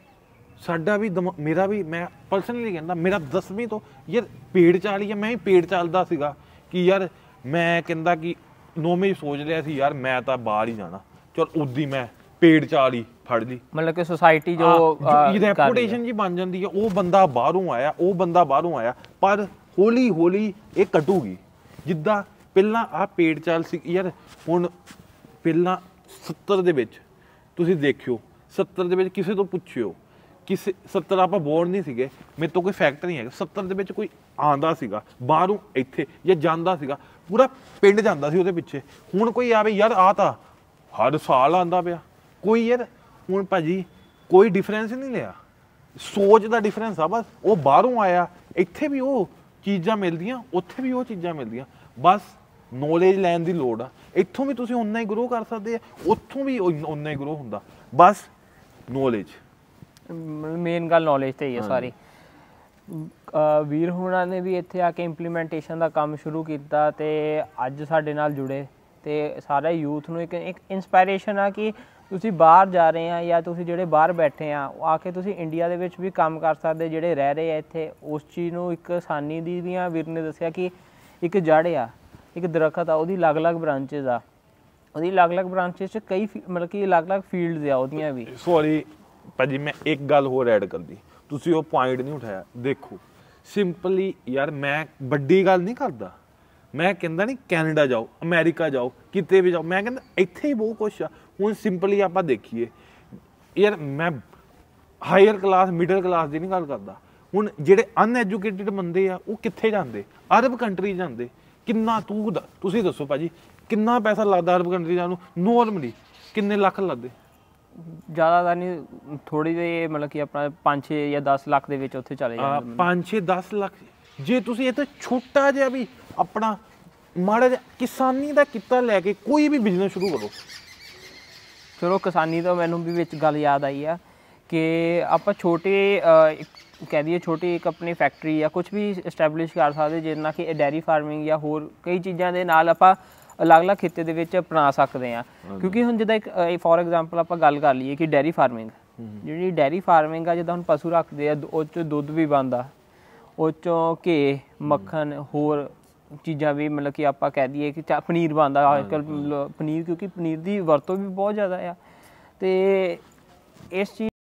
ਸਾਡਾ ਵੀ ਮੇਰਾ ਵੀ ਮੈਂ ਪਰਸਨਲੀ ਕਹਿੰਦਾ ਮੇਰਾ 10ਵੀਂ ਤੋਂ ਯਾਰ ਪੇੜ ਚਾਲੀ ਆ ਮੈਂ ਹੀ ਪੇੜ ਚਾਲਦਾ ਸੀਗਾ ਕਿ ਯਾਰ ਮੈਂ ਕਹਿੰਦਾ ਕਿ ਨੋਵੇਂ ਸੋਚ ਲਿਆ ਸੀ ਯਾਰ ਮੈਂ ਤਾਂ ਬਾਹਰ ਹੀ ਜਾਣਾ ਚਲ ਉਦੀ ਮੈਂ ਪੇੜ ਚਾਲੀ ਫੜ ਲਈ ਮਤਲਬ ਕਿ ਸੁਸਾਇਟੀ ਜੋ ਰੈਪੂਟੇਸ਼ਨ ਜੀ ਬਣ ਜਾਂਦੀ ਹੈ ਉਹ ਬੰਦਾ ਬਾਹਰੋਂ ਆਇਆ ਉਹ ਬੰਦਾ ਬਾਹਰੋਂ ਆਇਆ ਪਰ ਹੌਲੀ ਹੌਲੀ ਇਹ ਕਟੂਗੀ ਜਿੱਦਾਂ ਪਹਿਲਾਂ ਆ ਪੇੜ ਚਾਲ ਸੀ ਯਾਰ ਹੁਣ ਪਹਿਲਾਂ 70 ਦੇ ਵਿੱਚ ਤੁਸੀਂ ਦੇਖਿਓ 70 ਦੇ ਵਿੱਚ ਕਿਸੇ ਤੋਂ ਪੁੱਛਿਓ ਕਿਸੇ 70 ਆਪਾਂ ਬੋਰਡ ਨਹੀਂ ਸੀਗੇ ਮੇਰੇ ਤੋਂ ਕੋਈ ਫੈਕਟ ਨਹੀਂ ਹੈਗਾ 70 ਦੇ ਵਿੱਚ ਕੋਈ ਆਂਦਾ ਸੀਗਾ ਬਾਹਰੋਂ ਇੱਥੇ ਜਾਂ ਜਾਂਦਾ ਸੀਗਾ ਪੂਰਾ ਪਿੰਡ ਜਾਂਦਾ ਸੀ ਉਹਦੇ ਪਿੱਛੇ ਹੁਣ ਕੋਈ ਆਵੇ ਯਾਰ ਆ ਤਾਂ ਹਰ ਸਾਲ ਆਂਦਾ ਪਿਆ ਕੋਈ ਯਾਰ ਹੁਣ ਭਾਜੀ ਕੋਈ ਡਿਫਰੈਂਸ ਨਹੀਂ ਲਿਆ ਸੋਚ ਦਾ ਡਿਫਰੈਂਸ ਆ ਬਸ ਉਹ ਬਾਹਰੋਂ ਆਇਆ ਇੱਥੇ ਵੀ ਉਹ ਚੀਜ਼ਾਂ ਮਿਲਦੀਆਂ ਉੱਥੇ ਵੀ ਉਹ ਚੀਜ਼ਾਂ ਮਿਲਦੀਆਂ ਬਸ ਨੋਲੇਜ ਲੈਣ ਦੀ ਲੋੜ ਆ ਇੱਥੋਂ ਵੀ ਤੁਸੀਂ ਉਨਾ ਹੀ ਗਰੋ ਕਰ ਸਕਦੇ ਆ ਉੱਥੋਂ ਵੀ ਉਨਾ ਹੀ ਗਰੋ ਹੁੰਦਾ ਬਸ ਨੋਲੇਜ ਮੇਨ ਗੱਲ ਨੋਲੇਜ ਤੇ ਹੀ ਆ ਸਾਰੀ ਵੀਰ ਹੁਣਾਂ ਨੇ ਵੀ ਇੱਥੇ ਆ ਕੇ ਇੰਪਲੀਮੈਂਟੇਸ਼ਨ ਦਾ ਕੰਮ ਸ਼ੁਰੂ ਕੀਤਾ ਤੇ ਅੱਜ ਸਾਡੇ ਨਾਲ ਜੁੜੇ ਤੇ ਸਾਰੇ ਯੂਥ ਨੂੰ ਇੱਕ ਇਨਸਪਾਇਰੇਸ਼ਨ ਆ ਕਿ ਤੁਸੀਂ ਬਾਹਰ ਜਾ ਰਹੇ ਆ ਜਾਂ ਤੁਸੀਂ ਜਿਹੜੇ ਬਾਹਰ ਬੈਠੇ ਆ ਆ ਕੇ ਤੁਸੀਂ ਇੰਡੀਆ ਦੇ ਵਿੱਚ ਵੀ ਕੰਮ ਕਰ ਸਕਦੇ ਜਿਹੜੇ ਰਹਿ ਰਹੇ ਆ ਇੱਥੇ ਉਸ ਚੀਜ਼ ਨੂੰ ਇੱਕ ਸਾਨੀ ਦੀ ਦੀਆਂ ਵੀਰ ਨੇ ਦੱਸਿਆ ਕਿ ਇੱਕ ਜੜ ਆ ਇੱਕ ਦਰਖਤ ਆ ਉਹਦੀ ਅਲੱਗ-ਅਲੱਗ ਬ੍ਰਾਂਚੇਸ ਆ ਉਹਦੀ ਅਲੱਗ-ਅਲੱਗ ਬ੍ਰਾਂਚੇਸ 'ਚ ਕਈ ਮਤਲਬ ਕਿ ਅਲੱਗ-ਅਲੱਗ ਫੀਲਡਸ ਆ ਉਹਦੀਆਂ ਵੀ ਸੌਰੀ ਭਾਜੀ ਮੈਂ ਇੱਕ ਗੱਲ ਹੋਰ ਐਡ ਕਰਦੀ ਤੁਸੀਂ ਉਹ ਪੁਆਇੰਟ ਨਹੀਂ ਉਠਾਇਆ ਦੇਖੋ ਸਿੰਪਲੀ ਯਾਰ ਮੈਂ ਵੱਡੀ ਗੱਲ ਨਹੀਂ ਕਰਦਾ ਮੈਂ ਕਹਿੰਦਾ ਨਹੀਂ ਕੈਨੇਡਾ ਜਾਓ ਅਮਰੀਕਾ ਜਾਓ ਕਿਤੇ ਵੀ ਜਾਓ ਮੈਂ ਕਹਿੰਦਾ ਇੱਥੇ ਹੀ ਬਹੁਤ ਕੁਝ ਆ ਹੁਣ ਸਿੰਪਲੀ ਆਪਾਂ ਦੇਖੀਏ ਯਾਰ ਮੈਂ ਹਾਇਰ ਕਲਾਸ ਮਿਡਲ ਕਲਾਸ ਦੀ ਨਹੀਂ ਗੱਲ ਕਰਦਾ ਹੁਣ ਜਿਹੜੇ ਅਨਐਜੂਕੇਟਿਡ ਬੰਦੇ ਆ ਉਹ ਕਿੱਥੇ ਜਾਂਦੇ ਅਰਬ ਕੰਟਰੀ ਜਾਂਦੇ ਕਿੰਨਾ ਤੂੰ ਤੁਸੀਂ ਦੱਸੋ ਭਾਜੀ ਕਿੰਨਾ ਪੈਸਾ ਲੱਗਦਾ ਅਰਬ ਕੰਟਰੀ ਜਾਣ ਨੂੰ ਨੋਰਮਲੀ ਕਿੰਨੇ ਲੱਖ ਲੱਗਦੇ ਜ਼ਿਆਦਾ ਤਾਂ ਨਹੀਂ ਥੋੜੀ ਜਿਹੀ ਮਤਲਬ ਕਿ ਆਪਣਾ 5-6 ਜਾਂ 10 ਲੱਖ ਦੇ ਵਿੱਚ ਉੱਥੇ ਚਲੇ ਜਾਂਦੇ 5-6 10 ਲੱਖ ਜੇ ਤੁਸੀਂ ਇਹ ਤਾਂ ਛੋਟਾ ਜਿਹਾ ਵੀ ਆਪਣਾ ਮਾੜਾ ਜਿਹਾ ਕਿਸਾਨੀ ਦਾ ਕਿੱਤਾ ਲੈ ਕੇ ਕੋਈ ਵੀ ਬਿਜ਼ਨਸ ਸ਼ੁਰੂ ਕਰੋ ਚਲੋ ਕਿਸਾਨੀ ਤੋਂ ਮੈਨੂੰ ਵੀ ਵਿੱਚ ਗੱਲ ਯਾਦ ਆਈ ਆ ਕਿ ਆਪਾਂ ਛੋਟੇ ਕਹਿ ਦਈਏ ਛੋਟੀ ਇੱਕ ਆਪਣੀ ਫੈਕਟਰੀ ਜਾਂ ਕੁਝ ਵੀ ਐਸਟੈਬਲਿਸ਼ ਕਰ ਸਕਦੇ ਜਿੰਨਾ ਕਿ ਡੈਰੀ ਫਾਰਮਿੰਗ ਜਾਂ ਹੋਰ ਕਈ ਚੀਜ਼ਾਂ ਦੇ ਨਾਲ ਆਪਾਂ ਅਲੱਗ-ਅਲੱਗ ਖੇਤੇ ਦੇ ਵਿੱਚ ਅਪਣਾ ਸਕਦੇ ਆ ਕਿਉਂਕਿ ਹੁਣ ਜਿੱਦਾਂ ਇੱਕ ਫੋਰ ਐਗਜ਼ਾਮਪਲ ਆਪਾਂ ਗੱਲ ਕਰ ਲਈਏ ਕਿ ਡੈਰੀ ਫਾਰਮਿੰਗ ਜਿਹੜੀ ਡੈਰੀ ਫਾਰਮਿੰਗ ਆ ਜਿੱਦਾਂ ਹੁਣ ਪਸ਼ੂ ਰੱਖਦੇ ਆ ਉਹ ਚ ਦੁੱਧ ਵੀ ਬਣਦਾ ਉਹ ਚੋਂ ਘੇ ਮੱਖਣ ਹੋਰ ਚੀਜ਼ਾਂ ਵੀ ਮਤਲਬ ਕਿ ਆਪਾਂ ਕਹਿ ਦਈਏ ਕਿ ਚਾ- ਪਨੀਰ ਬਣਦਾ ਅੱਜ ਪਨੀਰ ਕਿਉਂਕਿ ਪਨੀਰ ਦੀ ਵਰਤੋਂ ਵੀ ਬਹੁਤ ਜ਼ਿਆਦਾ ਆ ਤੇ ਇਸ ਚੀਜ਼